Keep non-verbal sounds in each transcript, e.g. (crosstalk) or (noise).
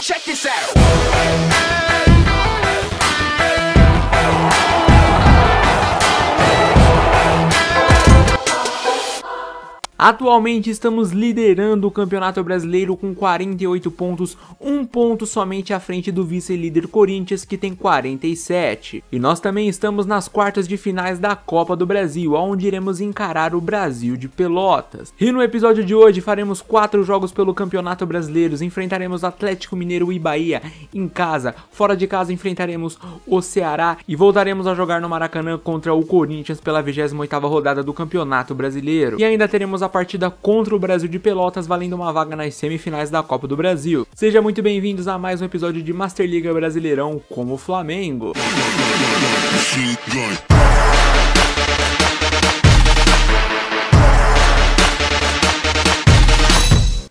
Check this out. Atualmente estamos liderando o Campeonato Brasileiro com 48 pontos, um ponto somente à frente do vice-líder Corinthians que tem 47. E nós também estamos nas quartas de finais da Copa do Brasil, onde iremos encarar o Brasil de Pelotas. E no episódio de hoje faremos quatro jogos pelo Campeonato Brasileiro, enfrentaremos Atlético Mineiro e Bahia em casa, fora de casa enfrentaremos o Ceará e voltaremos a jogar no Maracanã contra o Corinthians pela 28ª rodada do Campeonato Brasileiro. E ainda teremos a partida contra o Brasil de Pelotas, valendo uma vaga nas semifinais da Copa do Brasil. Sejam muito bem-vindos a mais um episódio de Master Liga Brasileirão como Flamengo.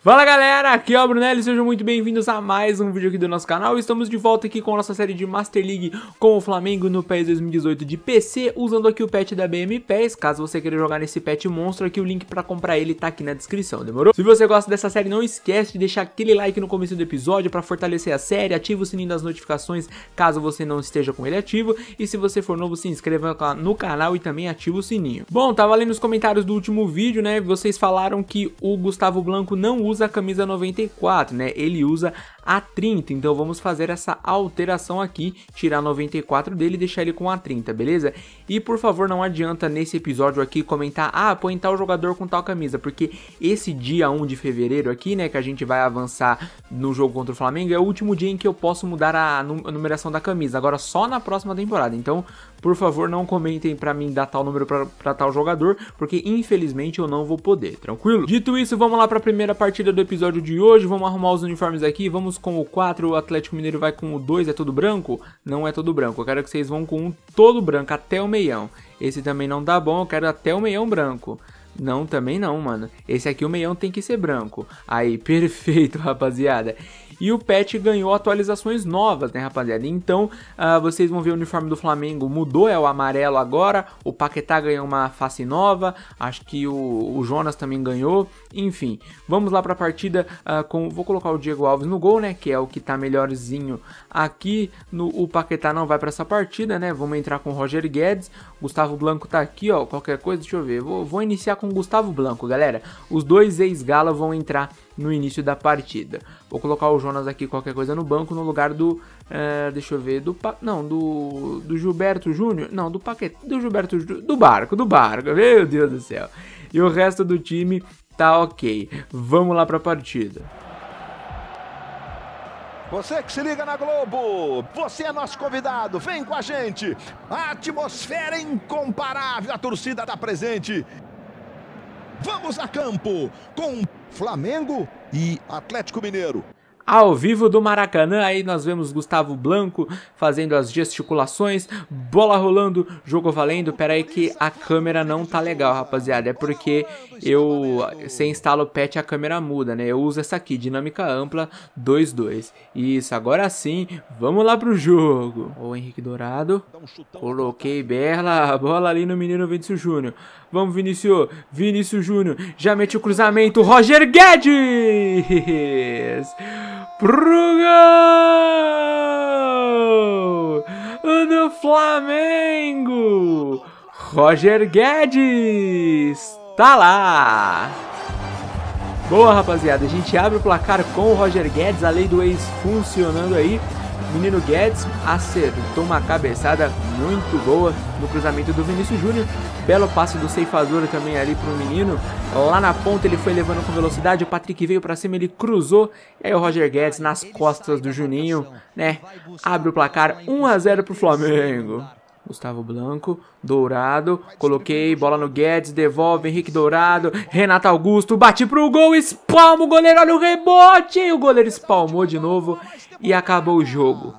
Fala galera, aqui é o Brunelli, sejam muito bem-vindos a mais um vídeo aqui do nosso canal Estamos de volta aqui com a nossa série de Master League com o Flamengo no PES 2018 de PC Usando aqui o patch da BM PES, caso você queira jogar nesse patch monstro aqui O link pra comprar ele tá aqui na descrição, demorou? Se você gosta dessa série, não esquece de deixar aquele like no começo do episódio pra fortalecer a série Ativa o sininho das notificações caso você não esteja com ele ativo E se você for novo, se inscreva no canal e também ativa o sininho Bom, tava lendo os comentários do último vídeo, né? Vocês falaram que o Gustavo Blanco não usa usa a camisa 94, né? Ele usa a 30. Então vamos fazer essa alteração aqui, tirar 94 dele e deixar ele com a 30, beleza? E por favor, não adianta nesse episódio aqui comentar, ah, põe tal jogador com tal camisa, porque esse dia 1 de fevereiro aqui, né, que a gente vai avançar no jogo contra o Flamengo, é o último dia em que eu posso mudar a numeração da camisa, agora só na próxima temporada. Então, por favor, não comentem para mim dar tal número para tal jogador, porque infelizmente eu não vou poder, tranquilo? Dito isso, vamos lá para a primeira partida do episódio de hoje, vamos arrumar os uniformes aqui, vamos vamos com o 4, o Atlético Mineiro vai com o 2, é todo branco? Não é todo branco, eu quero que vocês vão com um todo branco até o meião. Esse também não dá bom, eu quero até o meião branco. Não, também não, mano. Esse aqui o meião tem que ser branco. Aí, (laughs) perfeito, rapaziada. E o patch ganhou atualizações novas, né, rapaziada? Então, uh, vocês vão ver o uniforme do Flamengo mudou, é o amarelo agora. O Paquetá ganhou uma face nova. Acho que o, o Jonas também ganhou. Enfim, vamos lá para a partida uh, com... Vou colocar o Diego Alves no gol, né? Que é o que tá melhorzinho aqui. No, o Paquetá não vai para essa partida, né? Vamos entrar com o Roger Guedes. Gustavo Blanco tá aqui, ó. Qualquer coisa, deixa eu ver. Vou, vou iniciar com o Gustavo Blanco, galera. Os dois ex-gala vão entrar no início da partida. Vou colocar o Jonas aqui qualquer coisa no banco no lugar do, é, deixa eu ver, do pa, não, do, do Gilberto Júnior, não, do Paquet, do Gilberto do Barco, do Barco. Meu Deus do céu. E o resto do time tá OK. Vamos lá para a partida. Você que se liga na Globo, você é nosso convidado, vem com a gente. A atmosfera incomparável, a torcida está presente Vamos a campo com Flamengo e Atlético Mineiro ao vivo do Maracanã. Aí nós vemos Gustavo Blanco fazendo as gesticulações, bola rolando, jogo valendo. Pera aí que a câmera não tá legal, rapaziada. É porque eu, se instala o patch, a câmera muda, né? Eu uso essa aqui, dinâmica ampla 2-2. Isso, agora sim, vamos lá pro jogo. O Henrique Dourado, coloquei Berla, bola ali no menino Vinícius Júnior. Vamos, Vinícius, Vinícius Júnior, já mete o cruzamento, Roger Guedes! pro gol do Flamengo. Roger Guedes tá lá. Boa, rapaziada. A gente abre o placar com o Roger Guedes, a lei do ex funcionando aí. Menino Guedes acertou uma cabeçada muito boa no cruzamento do Vinícius Júnior. Belo passe do ceifador também ali pro menino. Lá na ponta ele foi levando com velocidade, o Patrick veio para cima, ele cruzou. E aí o Roger Guedes nas costas do Juninho, né? Abre o placar 1 a 0 pro Flamengo. Gustavo Blanco, Dourado, coloquei, bola no Guedes, devolve, Henrique Dourado, Renato Augusto, bate pro gol, espalma o goleiro, olha o rebote, o goleiro espalmou de novo e acabou o jogo.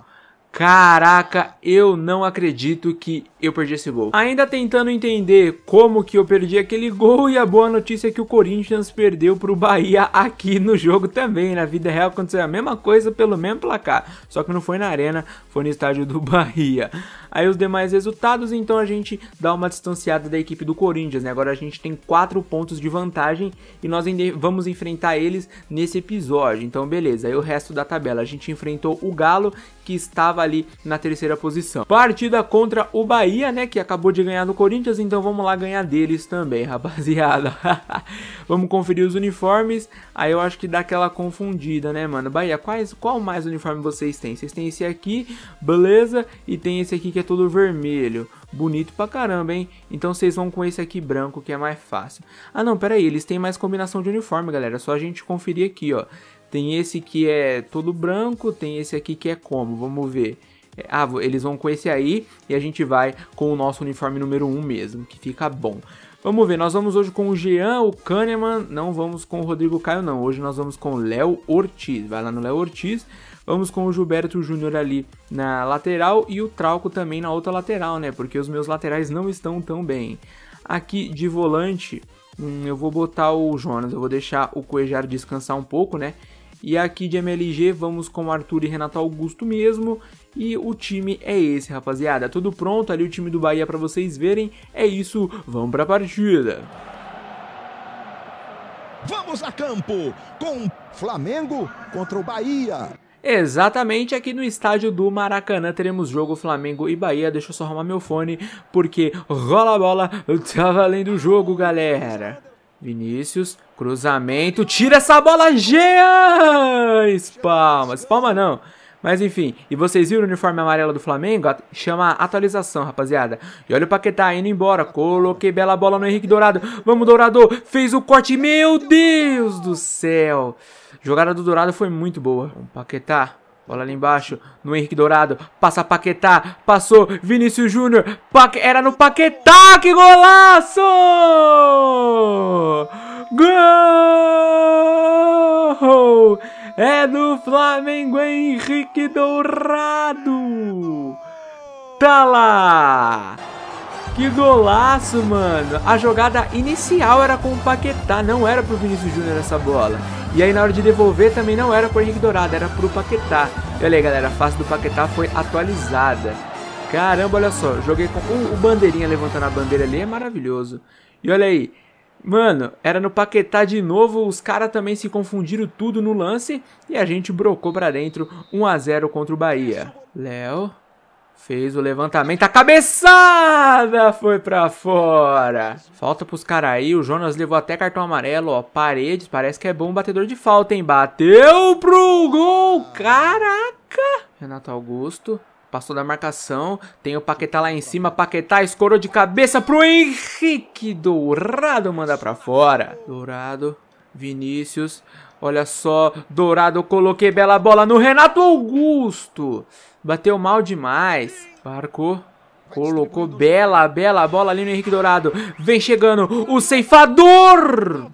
Caraca, eu não acredito que eu perdi esse gol. Ainda tentando entender como que eu perdi aquele gol e a boa notícia é que o Corinthians perdeu pro Bahia aqui no jogo também. Na vida real aconteceu a mesma coisa pelo mesmo placar, só que não foi na arena, foi no estádio do (laughs) Bahia aí os demais resultados, então a gente dá uma distanciada da equipe do Corinthians, né? Agora a gente tem quatro pontos de vantagem e nós vamos enfrentar eles nesse episódio. Então beleza, aí o resto da tabela, a gente enfrentou o Galo, que estava ali na terceira posição. Partida contra o Bahia, né, que acabou de ganhar no Corinthians, então vamos lá ganhar deles também, (laughs) rapaziada. (laughs) vamos conferir os uniformes, aí eu acho que dá aquela confundida, né, mano? Bahia, quais, qual mais uniforme vocês têm? Vocês têm esse aqui, beleza, e tem esse aqui que é todo vermelho. Bonito pra caramba, hein? Então vocês vão com esse aqui branco que é mais fácil. Ah não, pera aí, eles têm mais combinação de uniforme, galera. É só a gente conferir aqui, ó. Tem esse que é todo branco, tem esse aqui que é como? Vamos ver. É, ah, eles vão com esse aí e a gente vai com o nosso uniforme número 1 mesmo, que fica bom. Vamos ver, nós vamos hoje com o Jean, o Kahneman, não vamos com o Rodrigo Caio não, hoje nós vamos com o Léo Ortiz, vai lá no Léo Ortiz, Vamos com o Gilberto Júnior ali na lateral e o Trauco também na outra lateral, né? Porque os meus laterais não estão tão bem. Aqui de volante, hum, eu vou botar o Jonas, eu vou deixar o Coejar descansar um pouco, né? E aqui de MLG vamos com o Arthur e Renato Augusto mesmo. E o time é esse, rapaziada. Tudo pronto ali o time do Bahia para vocês verem. É isso, vamos para a partida. Vamos a campo com Flamengo contra o Bahia. Exatamente aqui no estádio do Maracanã teremos jogo Flamengo e Bahia. Deixa eu só arrumar meu fone, porque rola a bola, (laughs) tá valendo o jogo, galera. Vinícius, cruzamento, tira essa bola, Jean! Espalma, espalma não. Mas enfim, e vocês viram o uniforme amarelo do Flamengo? Chama atualização, rapaziada. E olha o Paquetá indo embora. Coloquei bela bola no Henrique Dourado. Vamos, Dourado! Fez o corte. Meu Deus do céu! Jogada do Dourado foi muito boa. Um Paquetá. Bola ali embaixo, no Henrique Dourado, passa Paquetá, passou Vinícius Júnior, Paque... era no Paquetá, que golaço! Gol! é do Flamengo Henrique Dourado. Tá lá! Que golaço, mano! A jogada inicial era com o Paquetá, não era pro Vinícius Júnior essa bola. E aí na hora de devolver também não era pro Henrique Dourado, era pro Paquetá. E olha aí, galera, a face do Paquetá foi atualizada. Caramba, olha só, joguei com o bandeirinha levantando a bandeira ali, é maravilhoso. E olha aí, Mano, era no Paquetá de novo, os caras também se confundiram tudo no lance e a gente brocou para dentro 1 a 0 contra o Bahia. Léo fez o levantamento, a cabeçada foi para fora. Falta pros caras aí, o Jonas levou até cartão amarelo, ó, paredes, parece que é bom batedor de falta, hein? Bateu pro gol, caraca! Renato Augusto Passou da marcação. Tem o Paquetá lá em cima. Paquetá escorou de cabeça pro Henrique Dourado. Manda pra fora. Dourado. Vinícius. Olha só, Dourado, coloquei bela bola no Renato Augusto. Bateu mal demais. Marcou. Colocou bela, bela bola ali no Henrique Dourado. Vem chegando o ceifador.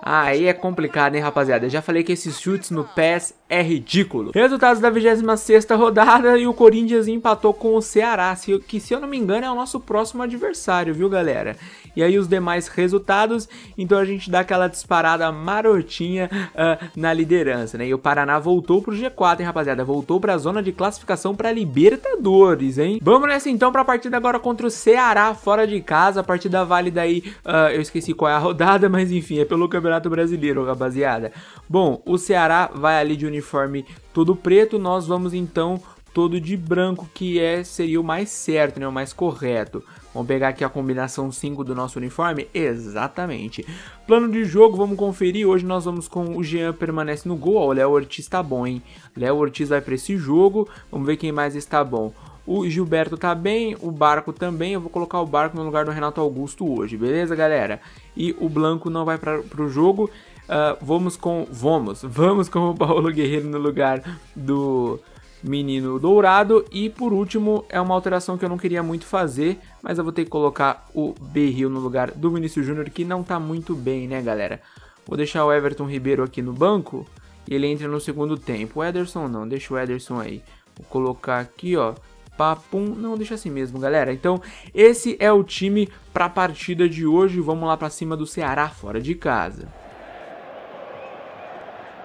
Aí é complicado, hein, rapaziada? Eu já falei que esses chutes no pés é ridículo. Resultados da 26ª rodada e o Corinthians empatou com o Ceará, que se eu não me engano é o nosso próximo adversário, viu galera? E aí os demais resultados, então a gente dá aquela disparada marotinha uh, na liderança, né? E o Paraná voltou pro G4, hein rapaziada? Voltou pra zona de classificação pra Libertadores, hein? Vamos nessa então pra partida agora contra o Ceará fora de casa, a partida válida aí, uh, eu esqueci qual é a (laughs) rodada, mas enfim, é pelo Campeonato Brasileiro, rapaziada. Bom, o Ceará vai ali de uniforme uniforme todo preto, nós vamos então todo de branco, que é seria o mais certo, né, o mais correto. Vamos pegar aqui a combinação 5 do nosso uniforme? Exatamente. Plano de jogo, vamos conferir. Hoje nós vamos com o Jean permanece no gol. Ó, o Léo Ortiz tá bom, hein? Léo Ortiz vai para esse jogo. Vamos ver quem mais está bom. O Gilberto tá bem, o Barco também. Eu vou colocar o Barco no lugar do Renato Augusto hoje, beleza, galera? E o Blanco não vai para o jogo. Uh, vamos com. Vamos, vamos com o Paulo Guerreiro no lugar do Menino Dourado. E por último, é uma alteração que eu não queria muito fazer, mas eu vou ter que colocar o Berril no lugar do Vinícius Júnior, que não tá muito bem, né, galera? Vou deixar o Everton Ribeiro aqui no banco e ele entra no segundo tempo. O Ederson não, deixa o Ederson aí. Vou colocar aqui, ó. Papum, não deixa assim mesmo, galera. Então, esse é o time para a partida de hoje. Vamos lá para cima do Ceará fora de casa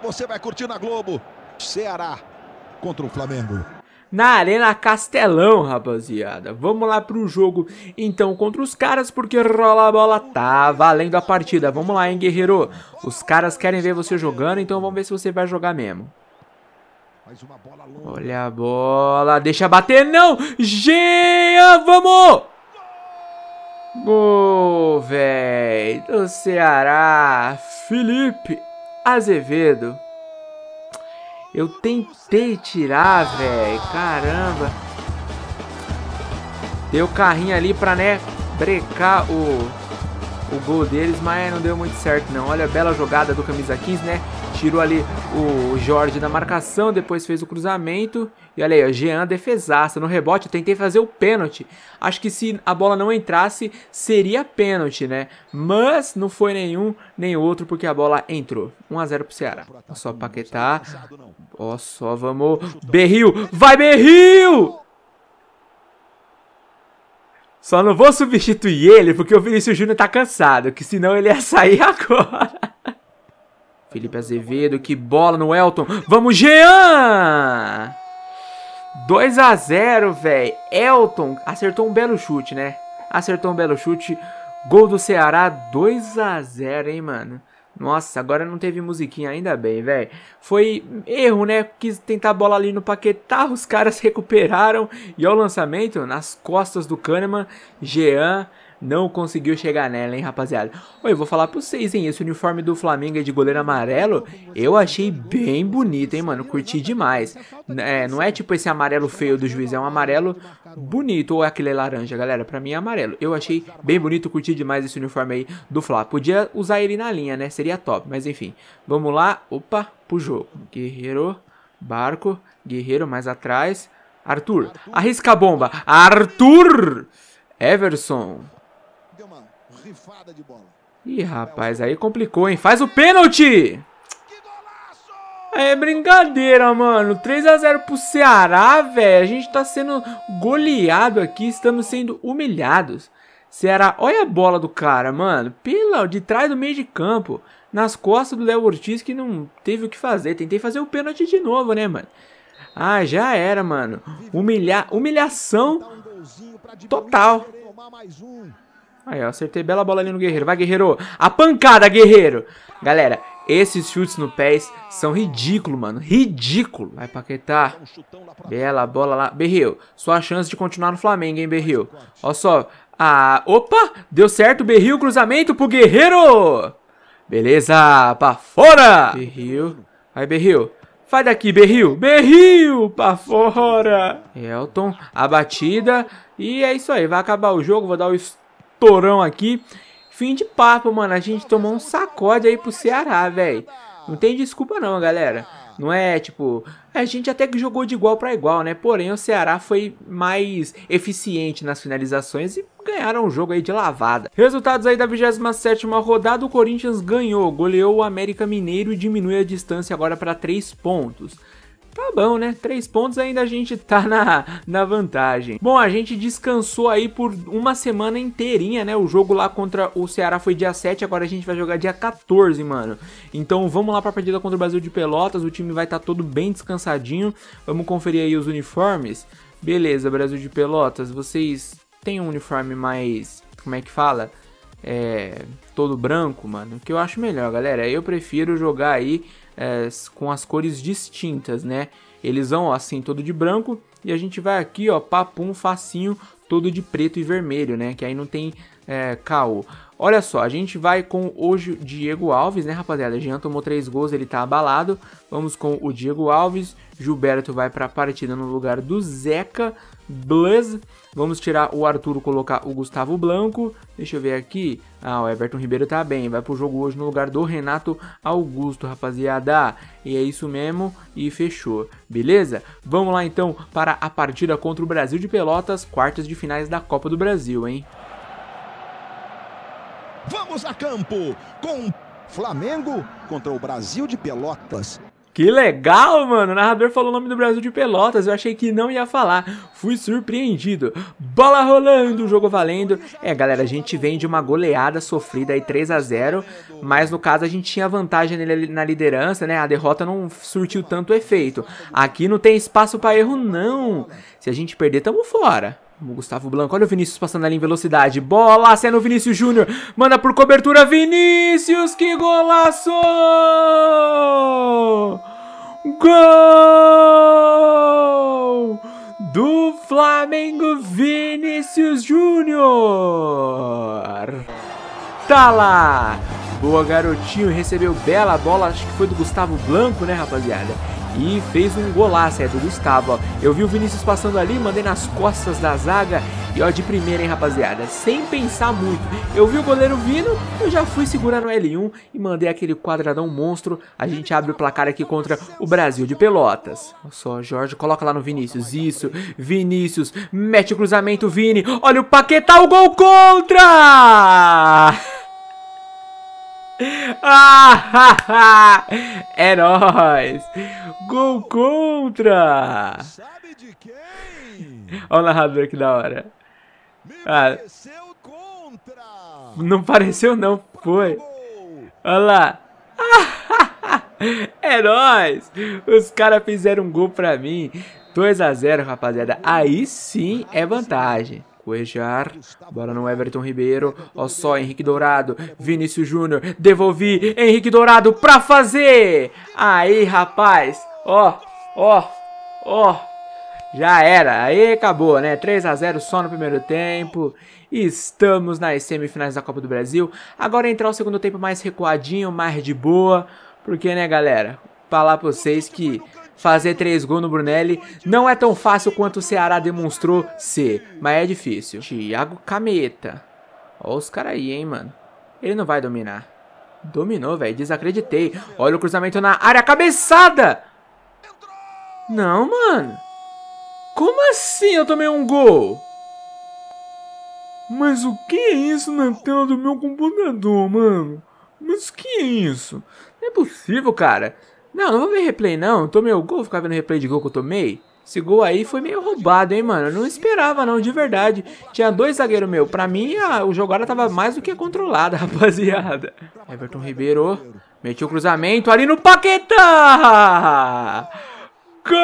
você vai curtir na Globo. Ceará contra o Flamengo. Na Arena Castelão, rapaziada. Vamos lá pro jogo, então, contra os caras, porque rola a bola, tá valendo a partida. Vamos lá, hein, guerreiro. Os caras querem ver você jogando, então vamos ver se você vai jogar mesmo. Olha a bola, deixa bater, não! Jean, vamos! Gol, velho, do Ceará, Felipe Azevedo. Eu tentei tirar, velho. Caramba. Deu carrinho ali pra, né, brecar o o gol deles, mas não deu muito certo não. Olha a bela jogada do camisa 15, né? Tirou ali o Jorge da marcação, depois fez o cruzamento. E olha aí, ó, Jean defesaça no rebote, eu tentei fazer o pênalti. Acho que se a bola não entrasse, seria pênalti, né? Mas não foi nenhum nem outro, porque a bola entrou. 1x0 pro Ceará. só Paquetá. Ó só, vamos... Berril! Vai, Berril! Só não vou substituir ele porque o Vinícius Júnior tá cansado, que senão ele ia sair (laughs) agora. Felipe Azevedo, que bola no Elton. Vamos, Jean! 2 a 0 velho. Elton acertou um belo chute, né? Acertou um belo chute. Gol do Ceará, 2 a 0 hein, mano? Nossa, agora não teve musiquinha, ainda bem, velho. Foi erro, né? Quis tentar a bola ali no Paquetá, os caras (laughs) recuperaram. E ao lançamento, nas costas do Kahneman, Jean não conseguiu chegar nela, hein, rapaziada. Oi, vou falar pra vocês, hein, esse uniforme do Flamengo é de goleiro amarelo, eu achei bem bonito, hein, mano, curti demais. É, não é tipo esse amarelo feio do juiz, é um amarelo bonito, ou é aquele laranja, galera, pra mim é amarelo. Eu achei bem bonito, curti demais esse uniforme aí do Fla. Podia usar ele na linha, né, seria top, mas enfim. Vamos lá, opa, pro jogo. Guerreiro, barco, guerreiro mais atrás... Arthur, arrisca a bomba. Arthur! Everson rifada de bola. Ih, rapaz, aí complicou, hein? Faz o pênalti! É brincadeira, mano. 3 a 0 pro Ceará, velho. A gente tá sendo goleado aqui, estamos sendo humilhados. Ceará, olha a bola do cara, mano. Pela de trás do meio de campo, nas costas do Léo Ortiz que não teve o que fazer. Tentei fazer o pênalti de novo, né, mano? Ah, já era, mano. Humilha... Humilhação então, total. Aí, eu acertei bela bola ali no Guerreiro. Vai, Guerreiro. A pancada, Guerreiro. Galera, esses chutes no pés são ridículo, mano. Ridículo. Vai, Paquetá. Bela bola lá. Berril, sua chance de continuar no Flamengo, hein, Berril. Olha só. Ah, opa. Deu certo, Berril. Cruzamento pro Guerreiro. Beleza. Pra fora. Berril. Vai, Berril. Vai daqui, Berril. Berril pra fora. Elton. A batida. E é isso aí. Vai acabar o jogo. Vou dar o torão aqui. Fim de papo, mano. A gente tomou um sacode aí pro Ceará, velho. Não tem desculpa não, galera. Não é tipo, a gente até que jogou de igual para igual, né? Porém, o Ceará foi mais eficiente nas finalizações e ganharam o jogo aí de lavada. Resultados aí da 27ª rodada, o Corinthians ganhou, goleou o América Mineiro e diminui a distância agora para 3 pontos. Tá bom, né? Três pontos ainda a gente tá na, na vantagem. Bom, a gente descansou aí por uma semana inteirinha, né? O jogo lá contra o Ceará foi dia 7, agora a gente vai jogar dia 14, mano. Então vamos lá pra partida contra o Brasil de Pelotas, o time vai estar tá todo bem descansadinho. Vamos conferir aí os uniformes. Beleza, Brasil de Pelotas, vocês têm um uniforme mais... como é que fala? é, todo branco, mano, que eu acho melhor, galera. Eu prefiro jogar aí é, com as cores distintas, né? Eles vão assim, todo de branco, e a gente vai aqui, ó, papum, facinho, todo de preto e vermelho, né? Que aí não tem é, caô. Olha só, a gente vai com hoje o Diego Alves, né, rapaziada? Jean tomou três gols, ele tá abalado. Vamos com o Diego Alves. Gilberto vai para a partida no lugar do Zeca. Blaz. Vamos tirar o Arturo, colocar o Gustavo Blanco. Deixa eu ver aqui. Ah, o Everton Ribeiro tá bem. Vai pro jogo hoje no lugar do Renato Augusto, rapaziada. E é isso mesmo. E fechou. Beleza? Vamos lá então para a partida contra o Brasil de Pelotas, quartas de finais da Copa do Brasil, hein? Vamos a campo com Flamengo contra o Brasil de Pelotas. Que legal, mano. O narrador falou o nome do Brasil de Pelotas. Eu achei que não ia falar. Fui surpreendido. Bola rolando, jogo valendo. É, galera, a gente vem de uma goleada sofrida aí 3 a 0, mas no caso a gente tinha vantagem na liderança, né? A derrota não surtiu tanto efeito. Aqui não tem espaço para erro não. Se a gente perder, tamo fora. O Gustavo Blanco. Olha o Vinícius passando ali em velocidade. Bola sendo o Vinícius Júnior. Manda por cobertura. Vinícius, que golaço! Gol! Do Flamengo, Vinícius Júnior. Tá lá! Boa, garotinho. Recebeu bela bola, acho que foi do Gustavo Blanco, né, rapaziada? E fez um golaço, é, do Gustavo, ó. Eu vi o Vinícius passando ali, mandei nas costas da zaga. E ó, de primeira, hein, rapaziada? Sem pensar muito. Eu vi o goleiro vindo, eu já fui segurar no L1 e mandei aquele quadradão monstro. A gente abre o placar aqui contra o Brasil de Pelotas. Olha só, Jorge, coloca lá no Vinícius. Isso, Vinícius, mete o cruzamento, Vini. Olha o Paquetá, o gol contra! Ah, (laughs) é nóis! Gol contra! Sabe de quem? Olha o narrador que da hora. Ah, não pareceu não, foi. Olha lá. (laughs) é nóis! Os caras fizeram um gol pra mim. 2 a 0 rapaziada. Aí sim é vantagem. Coejar. Bola no Everton Ribeiro. Ó só, Henrique Dourado. Vinícius Júnior. Devolvi. Henrique Dourado pra fazer. Aí, rapaz. Ó, ó, ó. Já era, aí acabou, né? 3 a 0 só no primeiro tempo. Estamos nas semifinais da Copa do Brasil. Agora entrar o segundo tempo mais recuadinho, mais de boa. Porque, né, galera? Falar pra vocês que fazer três gols no Brunelli não é tão fácil quanto o Ceará demonstrou ser, mas é difícil. Thiago Cameta. Ó os caras aí, hein, mano. Ele não vai dominar. Dominou, velho. Desacreditei. Olha o cruzamento na área. Cabeçada! Não, mano. Como assim eu tomei um gol? Mas o que é isso na tela do meu computador, mano? Mas o que é isso? Não é possível, cara. Não, não vou ver replay, não. tomei o gol, ficava vendo replay de gol que eu tomei. Esse gol aí foi meio roubado, hein, mano. Eu não esperava, não, de verdade. Tinha dois zagueiros meu. Pra mim, a, o jogada tava mais do que controlada, (laughs) rapaziada. Everton Ribeiro. Metiu o cruzamento ali no Paquetá! Gol!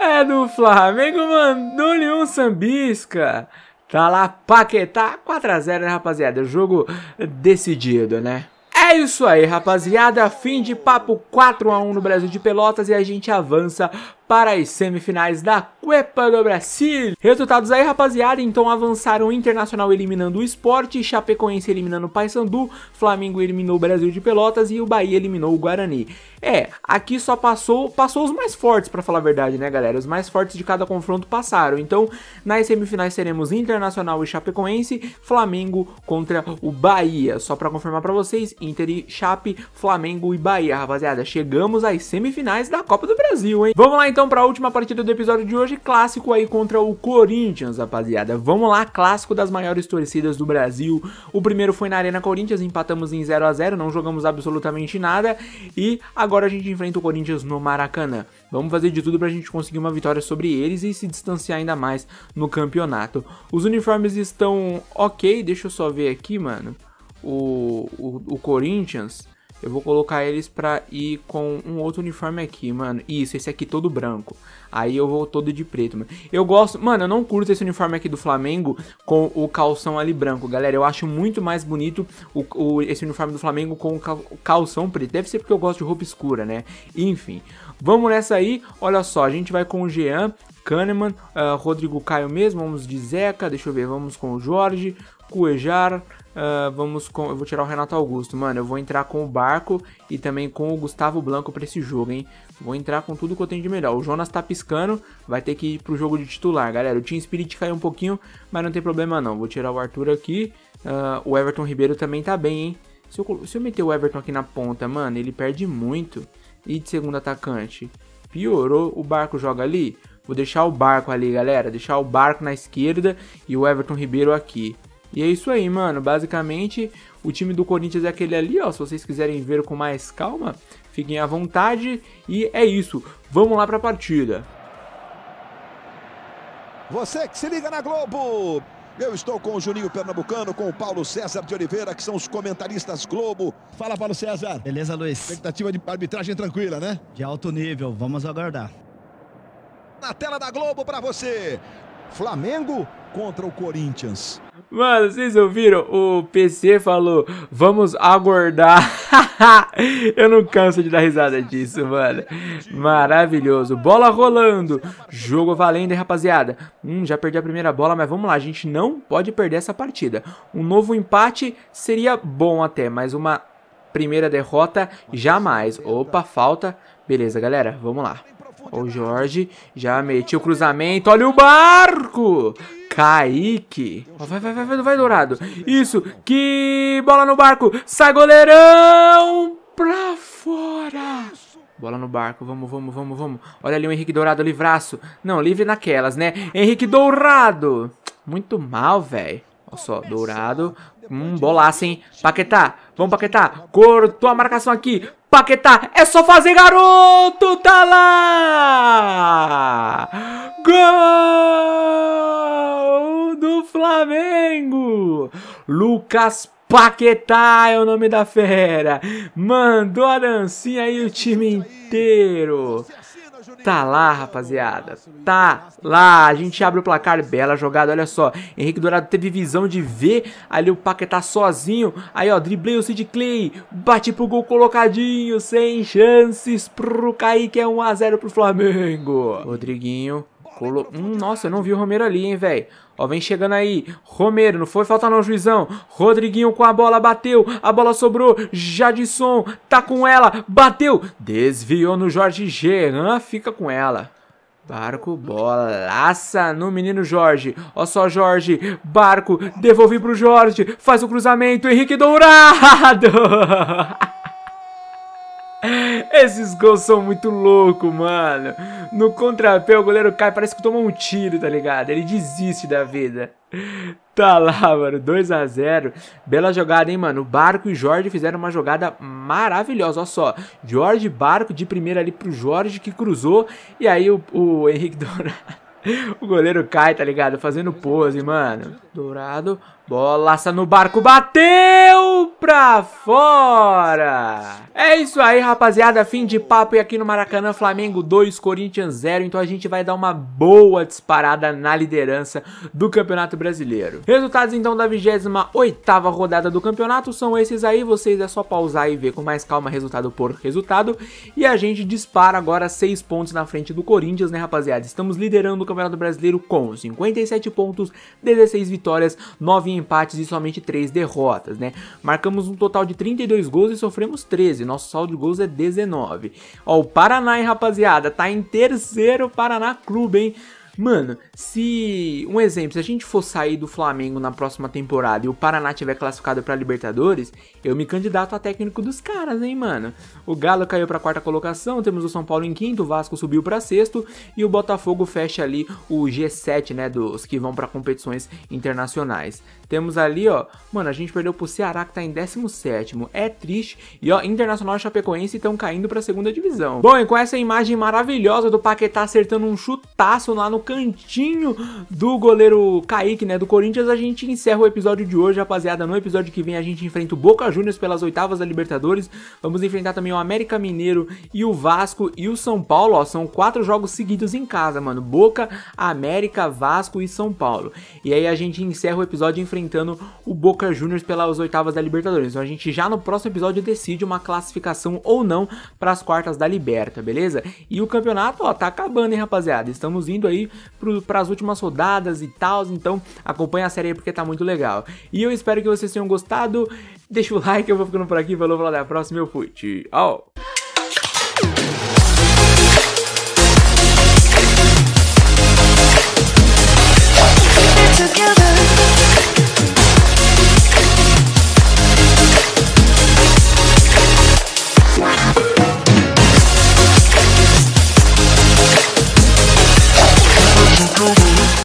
É do Flamengo, mandou-lhe um sambisca. Tá lá, Paquetá. 4x0, né, rapaziada? Jogo decidido, né? É isso aí, rapaziada. Fim de papo 4x1 no Brasil de Pelotas e a gente avança para as semifinais da Copa do Brasil. Resultados aí, rapaziada, então avançaram Internacional eliminando o Esporte, Chapecoense eliminando o Paysandu, Flamengo eliminou o Brasil de Pelotas e o Bahia eliminou o Guarani. É, aqui só passou, passou os mais fortes, para falar a verdade, né, galera? Os mais fortes de cada confronto passaram. Então, nas semifinais teremos Internacional e Chapecoense, Flamengo contra o Bahia. Só para confirmar para vocês, Inter e Chape, Flamengo e Bahia, rapaziada. Chegamos às semifinais da Copa do Brasil, hein? Vamos lá então então para a última partida do episódio de hoje, clássico aí contra o Corinthians, rapaziada. Vamos lá, clássico das maiores torcidas do Brasil. O primeiro foi na Arena Corinthians, empatamos em 0 a 0, não jogamos absolutamente nada e agora a gente enfrenta o Corinthians no Maracanã. Vamos fazer de tudo para a gente conseguir uma vitória sobre eles e se distanciar ainda mais no campeonato. Os uniformes estão ok, deixa eu só ver aqui, mano. O, o, o Corinthians eu vou colocar eles pra ir com um outro uniforme aqui, mano. Isso, esse aqui todo branco. Aí eu vou todo de preto, mano. Eu gosto... Mano, eu não curto esse uniforme aqui do Flamengo com o calção ali branco, galera. Eu acho muito mais bonito o, o esse uniforme do Flamengo com o calção preto. Deve ser porque eu gosto de roupa escura, né? Enfim. Vamos nessa aí. Olha só, a gente vai com o Jean, Kahneman, uh, Rodrigo Caio mesmo. Vamos de Zeca. Deixa eu ver, vamos com o Jorge, Cuejar... Uh, vamos com. Eu vou tirar o Renato Augusto, mano. Eu vou entrar com o Barco e também com o Gustavo Blanco para esse jogo, hein? Vou entrar com tudo que eu tenho de melhor. O Jonas tá piscando, vai ter que ir pro jogo de titular, galera. O Team Spirit caiu um pouquinho, mas não tem problema não. Vou tirar o Arthur aqui. Uh, o Everton Ribeiro também tá bem, hein? Se eu, se eu meter o Everton aqui na ponta, mano, ele perde muito. E de segundo atacante? Piorou. O Barco joga ali? Vou deixar o Barco ali, galera. Deixar o Barco na esquerda e o Everton Ribeiro aqui. E é isso aí, mano. Basicamente, o time do Corinthians é aquele ali, ó. Se vocês quiserem ver com mais calma, fiquem à vontade. E é isso. Vamos lá para a partida. Você que se liga na Globo. Eu estou com o Juninho Pernambucano, com o Paulo César de Oliveira, que são os comentaristas Globo. Fala, Paulo César. Beleza, Luiz? Expectativa de arbitragem tranquila, né? De alto nível, vamos aguardar. Na tela da Globo para você. Flamengo contra o Corinthians. Mano, vocês ouviram? O PC falou, vamos aguardar. (laughs) Eu não canso de dar risada disso, mano. Maravilhoso. Bola rolando. Jogo valendo, hein, rapaziada. Hum, já perdi a primeira bola, mas vamos lá. A gente não pode perder essa partida. Um novo empate seria bom até, mas uma primeira derrota jamais. Opa, falta. Beleza, galera. Vamos lá. O Jorge já metiu o cruzamento. Olha o barco! Kaique. Vai, vai, vai, vai, vai, Dourado. Isso. Que bola no barco. Sai, goleirão. Pra fora. Bola no barco, vamos, vamos, vamos, vamos. Olha ali o Henrique Dourado, livraço. Não, livre naquelas, né? Henrique Dourado. Muito mal, velho. Olha só, dourado. Hum, bolaço, hein? Paquetá, vamos Paquetá. Cortou a marcação aqui. Paquetá, é só fazer, garoto! Tá lá! Gol do Flamengo! Lucas Paquetá é o nome da fera. Mandou a dancinha aí o time inteiro. Tá lá, rapaziada. Tá lá. A gente abre o placar. Bela jogada, olha só. Henrique Dourado teve visão de ver ali o Paquetá tá sozinho. Aí, ó, driblei o Sid Clay. Bate pro gol colocadinho. Sem chances pro Kaique. É 1x0 pro Flamengo. Rodriguinho Colo... Hum, nossa, eu não vi o Romero ali, hein, velho. Ó, vem chegando aí. Romero, não foi falta não, juizão. Rodriguinho com a bola, bateu. A bola sobrou. Jadson tá com ela. Bateu. Desviou no Jorge Geran. Fica com ela. Barco, bolaça no menino Jorge. Ó só, Jorge. Barco, devolvi pro Jorge. Faz o cruzamento. Henrique Dourado. (laughs) Esses gols são muito loucos, mano. No contrapé, o goleiro cai, parece que tomou um tiro, tá ligado? Ele desiste da vida. Tá lá, mano, 2x0. Bela jogada, hein, mano. O Barco e Jorge fizeram uma jogada maravilhosa. Olha só, Jorge Barco de primeira ali pro Jorge que cruzou. E aí o, o Henrique Dourado. (laughs) O goleiro cai, tá ligado? Fazendo pose, mano. Dourado, Bolaça no barco, bateu pra fora! É isso aí, rapaziada, fim de papo e aqui no Maracanã, Flamengo 2, Corinthians 0, então a gente vai dar uma boa disparada na liderança do Campeonato Brasileiro. Resultados então da 28ª rodada do campeonato são esses aí, vocês é só pausar e ver com mais calma resultado por resultado, e a gente dispara agora 6 pontos na frente do Corinthians, né rapaziada? Estamos liderando o Campeonato Brasileiro com 57 pontos, 16 vitórias, 9 em empates e somente 3 derrotas, né? Marcamos um total de 32 gols e sofremos 13, nosso saldo de gols é 19. Ó, o Paraná, hein, rapaziada, tá em terceiro Paraná Clube, hein? Mano, se um exemplo, se a gente for sair do Flamengo na próxima temporada e o Paraná tiver classificado para Libertadores, eu me candidato a técnico dos caras, hein, mano. O Galo caiu para quarta colocação, temos o São Paulo em quinto, o Vasco subiu para sexto e o Botafogo fecha ali o G7, né, dos que vão para competições internacionais. Temos ali, ó, mano, a gente perdeu pro Ceará que tá em 17 É triste. E ó, Internacional e Chapecoense estão caindo para segunda divisão. Bom, e com essa imagem maravilhosa do Paquetá acertando um chutaço lá no cantinho do goleiro Kaique, né, do Corinthians, a gente encerra o episódio de hoje, rapaziada. No episódio que vem a gente enfrenta o Boca Juniors pelas oitavas da Libertadores. Vamos enfrentar também o América Mineiro e o Vasco e o São Paulo, ó, são quatro jogos seguidos em casa, mano. Boca, América, Vasco e São Paulo. E aí a gente encerra o episódio enfrentando o Boca Juniors pelas oitavas da Libertadores. Então a gente já no próximo episódio decide uma classificação ou não para as quartas da Liberta, beleza? E o campeonato, ó, tá acabando, hein, rapaziada? Estamos indo aí para as últimas rodadas e tal. Então acompanha a série aí porque tá muito legal. E eu espero que vocês tenham gostado. Deixa o like, eu vou ficando por aqui. Valeu, falou, até a próxima. Eu fui. Tchau.